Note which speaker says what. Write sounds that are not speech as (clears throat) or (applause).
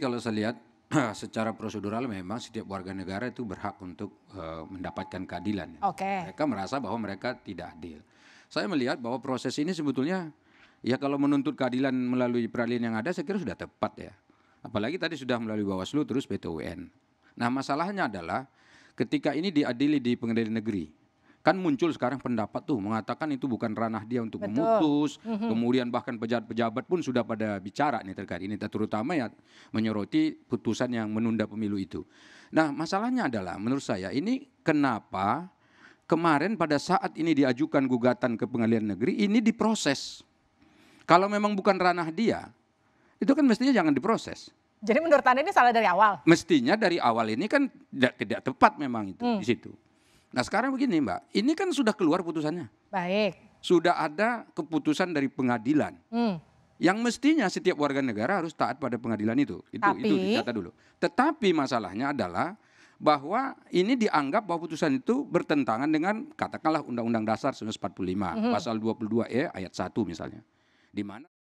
Speaker 1: Kalau saya lihat (clears throat) secara prosedural memang setiap warga negara itu berhak untuk uh, mendapatkan keadilan.
Speaker 2: Oke. Okay. Mereka merasa
Speaker 1: bahwa mereka tidak adil. Saya melihat bahwa proses ini sebetulnya ya kalau menuntut keadilan melalui peradilan yang ada saya kira sudah tepat ya. Apalagi tadi sudah melalui Bawaslu terus PTUN. Nah, masalahnya adalah ketika ini diadili di pengadilan negeri Kan muncul sekarang pendapat tuh mengatakan itu bukan ranah dia untuk Betul. memutus. mm Kemudian bahkan pejabat-pejabat pun sudah pada bicara nih terkait ini terutama ya menyoroti putusan yang menunda pemilu itu. Nah, masalahnya adalah menurut saya ini kenapa kemarin pada saat ini diajukan gugatan ke pengadilan negeri ini diproses. Kalau memang bukan ranah dia, itu kan mestinya jangan diproses.
Speaker 3: Jadi menurut Anda ini salah dari awal?
Speaker 1: Mestinya dari awal ini kan tidak, tepat memang itu hmm. di situ. Nah sekarang begini Mbak, ini kan sudah keluar putusannya. Baik. Sudah ada keputusan dari pengadilan. Hmm. Yang mestinya setiap warga negara harus taat pada pengadilan itu. Itu, Tapi... itu dicatat dulu. Tetapi masalahnya adalah bahwa ini dianggap bahwa putusan itu bertentangan dengan katakanlah Undang-Undang Dasar 1945 mm -hmm. pasal 22E ayat 1 misalnya. Di mana